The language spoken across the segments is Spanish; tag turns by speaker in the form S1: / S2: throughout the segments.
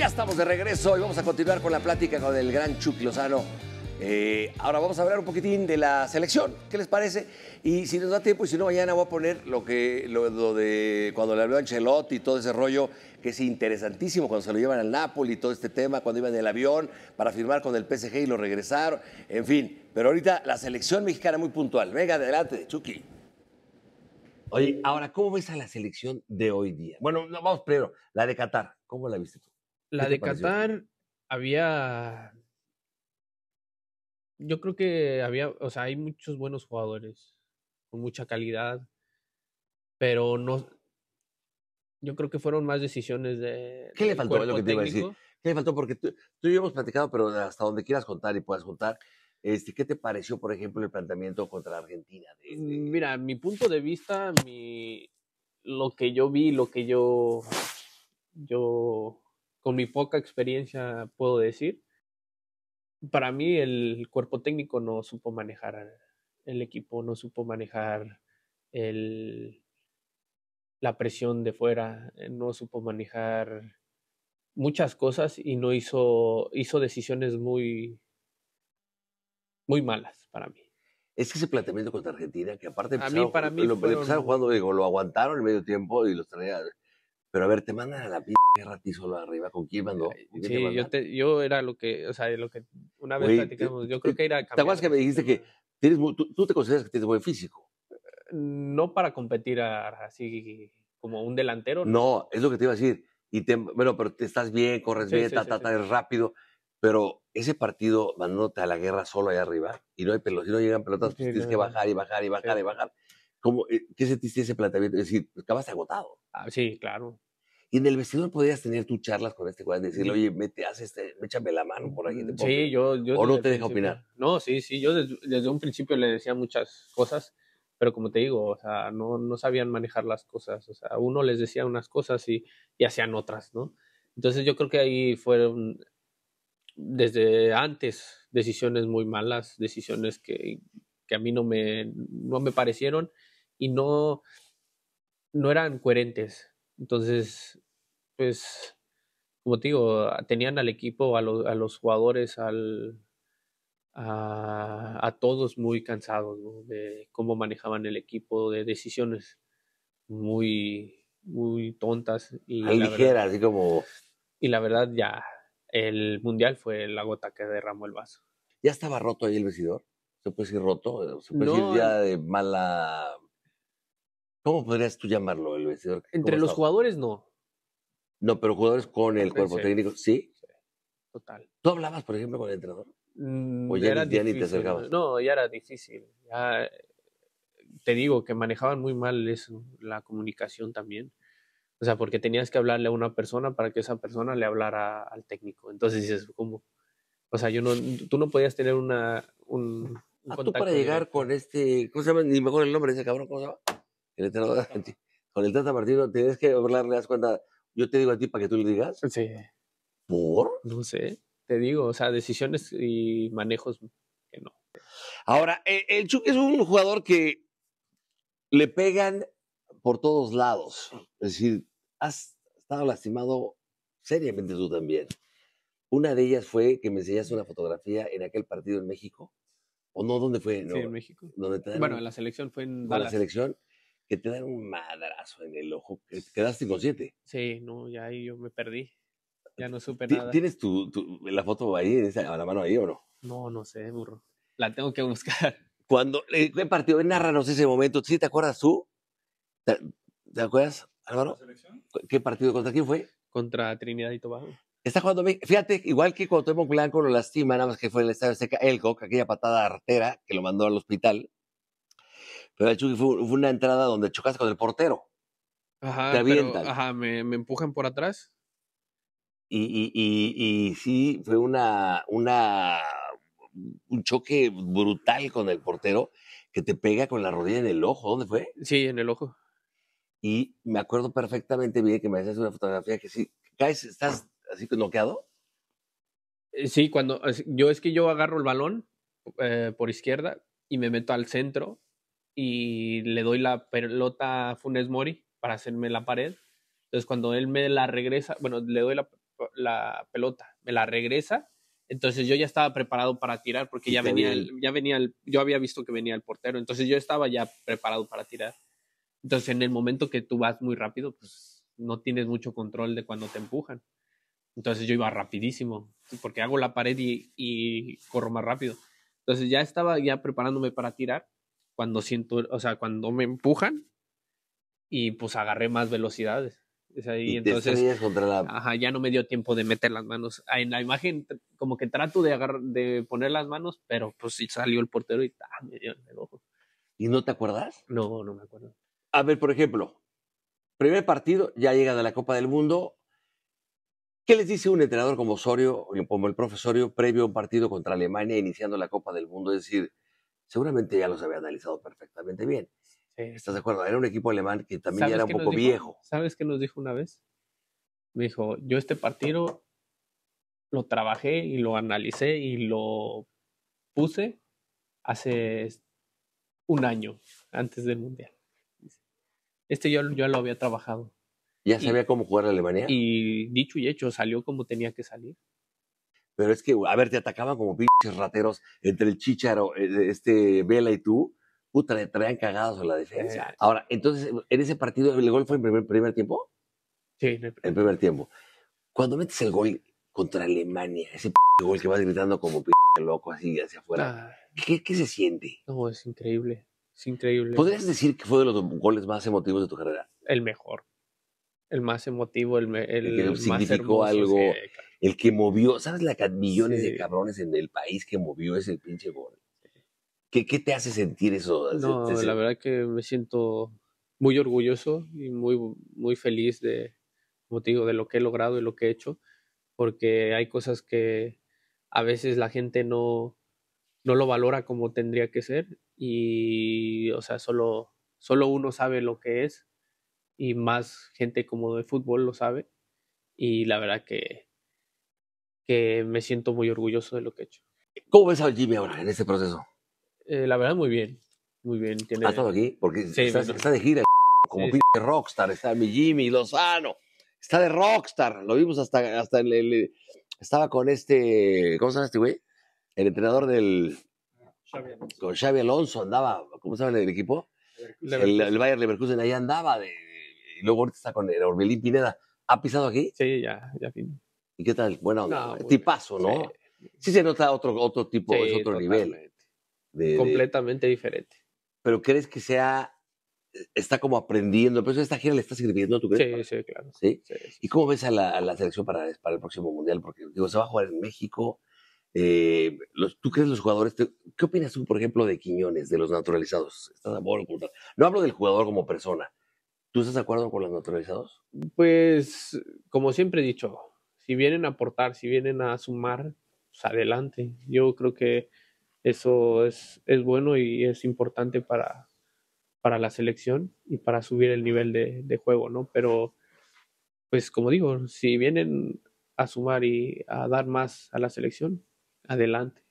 S1: Ya estamos de regreso y vamos a continuar con la plática con el gran Chucky Lozano. Eh, ahora vamos a hablar un poquitín de la selección. ¿Qué les parece? Y si nos da tiempo, y si no, mañana voy a poner lo que lo, de cuando le habló a Ancelotti y todo ese rollo, que es interesantísimo, cuando se lo llevan al Napoli, todo este tema, cuando iban en el avión para firmar con el PSG y lo regresaron. En fin, pero ahorita la selección mexicana muy puntual. Venga, adelante, Chucky. Oye, ahora, ¿cómo ves a la selección de hoy día? Bueno, vamos primero, la de Qatar. ¿Cómo la viste tú?
S2: La de Qatar había. Yo creo que había. O sea, hay muchos buenos jugadores con mucha calidad, pero no. Yo creo que fueron más decisiones de. ¿Qué le faltó? Lo que te iba a decir.
S1: ¿Qué le faltó? Porque tú, tú y yo hemos platicado, pero hasta donde quieras contar y puedas contar. Este, ¿Qué te pareció, por ejemplo, el planteamiento contra Argentina?
S2: Este mm, mira, mi punto de vista, mi, lo que yo vi, lo que yo, yo con mi poca experiencia puedo decir, para mí el cuerpo técnico no supo manejar el equipo, no supo manejar el, la presión de fuera, eh, no supo manejar muchas cosas y no hizo, hizo decisiones muy, muy malas para mí. Es que ese
S1: planteamiento contra Argentina,
S2: que aparte empezaron, para mí lo, jugando,
S1: digo, lo aguantaron el medio tiempo y los traían pero a ver, te mandan a la p guerra a ti solo arriba. ¿Con quién
S2: mandó? sí, yo, te, yo era lo que, o sea, lo que una vez platicamos. Yo creo que era. ¿Te acuerdas que me
S1: dijiste que tienes, tú, te consideras que tienes buen físico?
S2: No para competir así como un delantero. ¿no?
S1: es lo que te iba a decir. Y bueno, pero te estás bien, corres bien, es rápido. Pero ese partido mandándote a la guerra solo allá arriba y no hay pelotas, si no llegan pelotas, pues tienes que bajar y bajar y bajar y bajar. Eh, ¿Qué sentiste ese planteamiento? Es decir, acabas agotado. Ah, sí, claro. Y en el vestidor podías tener tus charlas con este cuadro, decirle, oye, mete,
S2: haz este, échame la mano por ahí Sí, yo, yo. O no te deja opinar. No, sí, sí, yo desde, desde, un principio le decía muchas cosas, pero como te digo, o sea, no, no sabían manejar las cosas. O sea, uno les decía unas cosas y, y hacían otras, ¿no? Entonces yo creo que ahí fueron desde antes decisiones muy malas, decisiones que, que a mí no me, no me parecieron y no, no eran coherentes. Entonces, pues, como te digo, tenían al equipo, a, a los jugadores, al, a, todos muy cansados de cómo manejaban el equipo, de decisiones muy, muy tontas. Y ligeras, así como... Y la verdad ya, el Mundial fue la gota que derramó el vaso. ¿Ya estaba roto ahí el vestidor?
S1: ¿Se puede decir roto? ¿Se puede decir ya de mala ¿Cómo podrías tú llamarlo el vestidor? Entre los
S2: jugadores no.
S1: No, pero jugadores con el cuerpo técnico,
S2: sí. Total. ¿Tú hablabas, por ejemplo, con el entrenador? Mm, ¿O ya, era difícil, te acercabas? No, ya era difícil. te digo que manejaban muy mal eso, la comunicación también. O sea, porque tenías que hablarle a una persona para que esa persona le hablara al técnico. Entonces es ¿cómo? O sea, yo tú no podías tener una, un, un ah, Tú para llegar
S1: con este, ¿cómo se llama? Ni mejor el nombre de ese cabrón, ¿cómo se llama? con el Tata partido tienes que hablarle, das cuenta, yo te digo a ti para que tú le digas. Sí.
S2: ¿Por? No sé, te digo, o sea, decisiones y manejos que no. Ahora, eh, el Chuck es un jugador que le pegan
S1: por todos lados. Es decir, has estado lastimado seriamente tú también. Una de ellas fue que me enseñaste una fotografía en aquel partido en México. ¿O no? ¿Dónde fue? No, en México. bueno, en la selección fue en Dallas. la selección que te dan un
S2: madrazo en el ojo. Quedaste inconsciente. Sí, no, ya ahí yo me perdí. Ya no supe nada. ¿Tienes
S1: tu, la foto ahí, a la mano ahí o no?
S2: No, no sé, burro. La tengo que buscar.
S1: Cuando, ¿qué eh, partido? Narranos ese momento. ¿Sí te acuerdas tú?
S2: ¿Te, acuerdas, Álvaro?
S1: ¿Qué partido? ¿Contra quién fue?
S2: Contra Trinidad y Tobago.
S1: Está jugando bien. Fíjate, igual que cuando un Blanco lo lastima, nada más que fue el estado Seca, el Elcock, aquella patada artera que lo mandó al hospital pero fue, una entrada donde chocaste con el portero.
S2: Ajá, te avientan. ajá, me, empujan por atrás.
S1: Y, sí, fue una, un choque brutal con el portero que te pega con la rodilla en el ojo. ¿Dónde fue?
S2: Sí, en el ojo.
S1: Y me acuerdo perfectamente bien que me haces una fotografía que sí, caes, estás así
S2: noqueado. Eh, sí, cuando yo es que yo agarro el balón eh, por izquierda y me meto al centro y le doy la pelota a Funes Mori para hacerme la pared. Entonces cuando él me la regresa, bueno, le doy la, pelota, me la regresa, entonces yo ya estaba preparado para tirar porque ya venía, el, ya venía el, yo había visto que venía el portero, entonces yo estaba ya preparado para tirar. Entonces en el momento que tú vas muy rápido, pues no tienes mucho control de cuando te empujan. Entonces yo iba rapidísimo porque hago la pared y, y corro más rápido. Entonces ya estaba ya preparándome para tirar cuando siento, o sea, cuando me empujan y pues agarré más velocidades. entonces, ajá, ya no me dio tiempo de meter las manos. En la imagen, como que trato de, de poner las manos, pero pues salió el portero y ah, me dio el ojo.
S1: ¿Y no te acuerdas? No, no me acuerdo. A ver, por ejemplo, primer partido, ya llega a la Copa del Mundo. ¿Qué les dice un entrenador como Osorio, como el profesorio, previo a un partido contra Alemania, iniciando la Copa del Mundo? Es decir, seguramente ya los había analizado perfectamente bien. ¿Estás de acuerdo? Era un equipo alemán que también era un poco viejo.
S2: ¿Sabes qué nos dijo una vez? Me dijo, yo este partido lo trabajé y lo analicé y lo puse hace un año antes del Mundial. Este yo, yo lo había trabajado. ¿Ya sabía cómo jugar a Alemania? Y dicho y hecho, salió como tenía que salir
S1: pero es que, a ver, te atacaban como pinches rateros entre el chicharo, eh, este Vela y tú. Puta, le traían cagados a la defensa. Ahora, entonces, en ese partido, ¿el gol fue en primer, primer tiempo? Sí, en el primer, tiempo. Cuando metes el gol contra Alemania, ese gol que vas gritando como loco así hacia
S2: afuera, ah. ¿qué, se siente? No, es increíble. Es increíble. ¿Podrías
S1: decir que fue de los goles más emotivos de tu carrera?
S2: El mejor. El más emotivo, el, el, que significó algo
S1: el que movió, ¿sabes la millones de cabrones en el país que movió ese pinche gol? ¿Qué, qué te hace sentir eso? No, la
S2: verdad que me siento muy orgulloso y muy, muy feliz de, como te digo, de lo que he logrado y lo que he hecho, porque hay cosas que a veces la gente no, no lo valora como tendría que ser y, o sea, solo, solo uno sabe lo que es y más gente como de fútbol lo sabe y la verdad que que me siento muy orgulloso de lo que he hecho.
S1: ¿Cómo ves a Jimmy ahora en este proceso?
S2: Eh, la verdad, muy bien. Muy bien. ¿Ha estado aquí? Porque está, de gira, como sí,
S1: rockstar. Está mi Jimmy Lozano. Está de rockstar. Lo vimos hasta, hasta el, Estaba con este... ¿Cómo se llama este güey? El entrenador del... Con Xavi Alonso andaba... ¿Cómo se llama el equipo? El, Bayern Leverkusen. Ahí andaba de... Y luego ahorita está con el Orbelín Pineda. ¿Ha pisado aquí? Sí, ya, ya fin. ¿Y qué tal? Bueno, eh, tipazo, ¿no? Sí. se nota otro, otro tipo, es otro nivel.
S2: Completamente diferente.
S1: Pero crees que sea, eh, está como aprendiendo, pero esta gira le está sirviendo, ¿tú crees? Sí, sí, claro. ¿Y cómo ves a la, selección para, para, el próximo Mundial? Porque, digo, se va a jugar en México. Eh, ¿Tú crees los jugadores? ¿Qué opinas tú, por ejemplo, de Quiñones, de los naturalizados? ¿Estás No hablo del jugador como persona.
S2: ¿Tú estás de acuerdo con los naturalizados? Pues, como siempre he dicho, si vienen a aportar, si vienen a sumar, pues adelante. Yo creo que eso es, bueno y es importante para, para la selección y para subir el nivel de, juego, ¿no? Pero, pues como digo, si vienen a sumar y a dar más a la selección, adelante.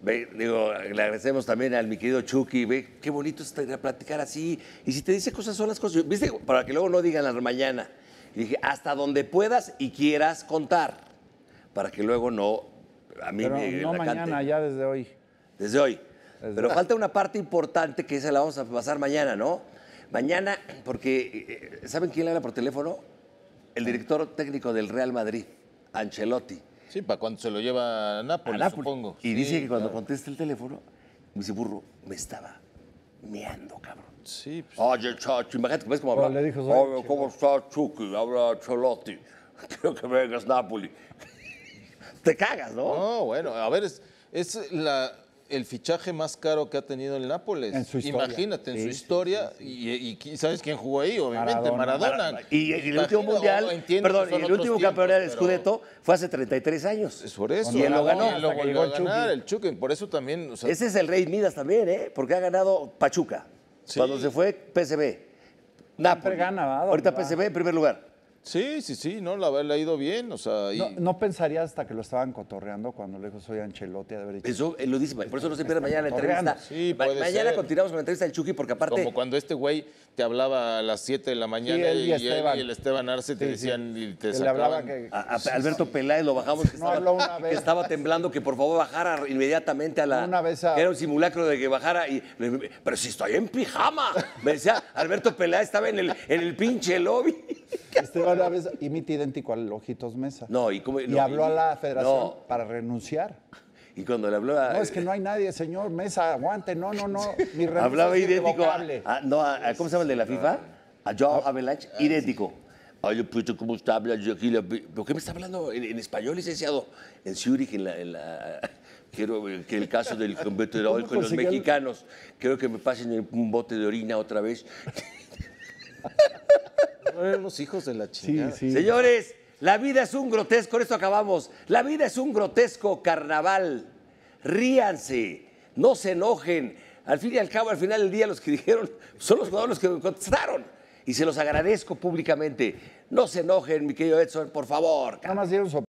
S1: Ve, digo, le agradecemos también al mi querido Chucky, ve, qué bonito es platicar así. Y si te dice cosas son las cosas, viste, para que luego no digan las mañana y dije, hasta donde puedas y quieras contar, para que luego no, a mí no mañana, ya desde hoy. Desde hoy. Pero falta una parte importante que esa la vamos a pasar mañana, ¿no? Mañana, porque eh, ¿saben quién le habla por teléfono? El director técnico del Real Madrid, Ancelotti. Sí, para cuando se lo lleva a Nápoles, supongo. Y dice que cuando conteste el teléfono, mi dice, burro, me estaba meando, cabrón. Sí. Pues. Oye, ah, Chachi, imagínate, ¿ves cómo habla? ah, le dijo, Oye, ¿cómo está Chucky? ahora Cholotti. Quiero que vengas Napoli. Te cagas, ¿no? No, bueno, a ver, es, es la, el fichaje más caro que ha tenido el Nápoles. En su historia. Imagínate, en su historia. y, ¿sabes quién jugó ahí? Obviamente, Maradona. Y, el último mundial, perdón, el último campeonato del Scudetto fue hace 33 años. Es por eso. Y él lo ganó. Y lo volvió el Chucky. Por eso también. Ese es el Rey Midas también, ¿eh? Porque ha ganado Pachuca. Cuando se fue, PCB. Ahorita PCB en primer lugar. Sí, sí, sí, no, la, ha ido bien, o sea... No, no, pensaría hasta que lo estaban cotorreando cuando le dijo soy Ancelotti, haber dicho... Eso lo dice, por eso no se pierde mañana la entrevista. Sí, mañana continuamos con la entrevista del Chucky, porque aparte... Como cuando este güey te hablaba a las 7 de la mañana y, el Esteban Arce te decían y te sacaban... que... Alberto Peláez lo bajamos, que, no estaba, una vez. que, estaba, temblando, que por favor bajara inmediatamente a la... Una vez Era un simulacro de que bajara y... Pero si estoy en pijama, me decía, Alberto Peláez estaba en el, en el pinche lobby. Esteban vez imita idéntico al Ojitos Mesa. No, y habló a la federación para renunciar. Y cuando le habló No, es que no hay nadie, señor Mesa, aguante, no, no, no. Mi Hablaba idéntico. A, no, ¿Cómo se llama el de la FIFA? A Joao ah. Avalanche, idéntico. Ay, pues, ¿cómo está hablando aquí? ¿Por qué me está hablando en, español, licenciado? En Zurich, en la, quiero que el caso del convento de con los mexicanos, quiero que me pasen un bote de orina otra vez. eran hijos de la chingada. Señores, la vida es un grotesco, con esto acabamos. La vida es un grotesco carnaval. Ríanse, no se enojen. Al fin y al cabo, al final del día, los que dijeron son los jugadores que contestaron. Y se los agradezco públicamente. No se enojen, mi querido Edson, por favor. Nada más dieron